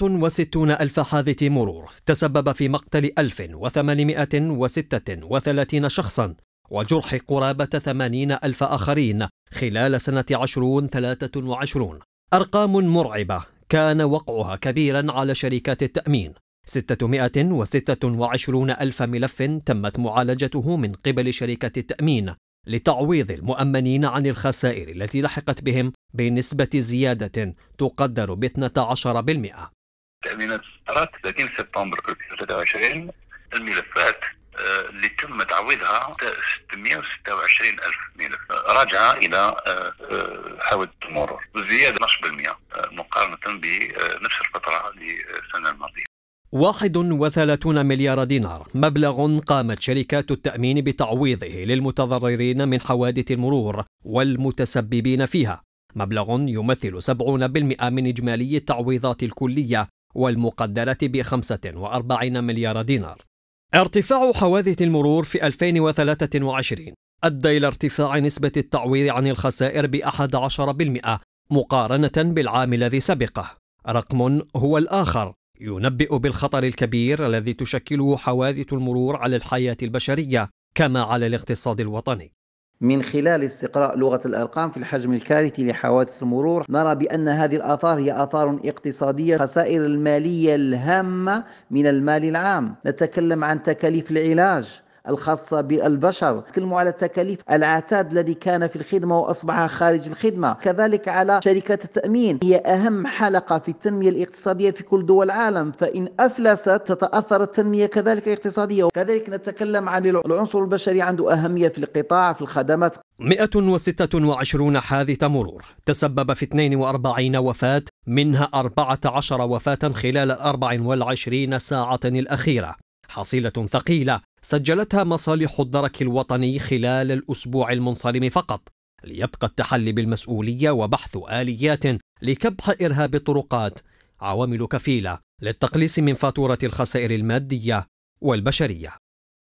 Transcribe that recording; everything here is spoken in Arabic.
وستون ألف حادث مرور تسبب في مقتل 1836 شخصا وجرح قرابة ثمانين ألف آخرين خلال سنة وعشرون أرقام مرعبة كان وقعها كبيرا على شركات التأمين 626 ألف ملف تمت معالجته من قبل شركة التأمين لتعويض المؤمنين عن الخسائر التي لحقت بهم بنسبة زيادة تقدر ب 12%. تأمينات فترات 30 سبتمبر 2023 الملفات آه، اللي تم تعويضها 626 ألف ملف راجعة إلى حوادث المرور زيادة 12% مقارنة بنفس آه، الفترة لسنة الماضية 31 مليار دينار مبلغ قامت شركات التأمين بتعويضه للمتضررين من حوادث المرور والمتسببين فيها مبلغ يمثل 70% من إجمالي التعويضات الكلية والمقدرة ب 45 مليار دينار ارتفاع حوادث المرور في 2023 أدى إلى ارتفاع نسبة التعويض عن الخسائر ب 11% مقارنة بالعام الذي سبقه رقم هو الآخر ينبئ بالخطر الكبير الذي تشكله حوادث المرور على الحياة البشرية كما على الاقتصاد الوطني من خلال استقراء لغة الأرقام في الحجم الكارثي لحوادث المرور نرى بأن هذه الآثار هي آثار اقتصادية خسائر المالية الهامة من المال العام نتكلم عن تكاليف العلاج الخاصة بالبشر تكلموا على تكاليف العتاد الذي كان في الخدمة وأصبح خارج الخدمة كذلك على شركات التأمين هي أهم حلقة في التنمية الاقتصادية في كل دول العالم فإن أفلست تتأثر التنمية كذلك الاقتصادية كذلك نتكلم عن العنصر البشري عنده أهمية في القطاع في الخدمات 126 حادث مرور تسبب في 42 وفاة منها 14 وفاة خلال 24 ساعة الأخيرة حصيلة ثقيلة سجلتها مصالح الدرك الوطني خلال الأسبوع المنصرم فقط ليبقى التحلي بالمسؤولية وبحث آليات لكبح إرهاب الطرقات عوامل كفيلة للتقليص من فاتورة الخسائر المادية والبشرية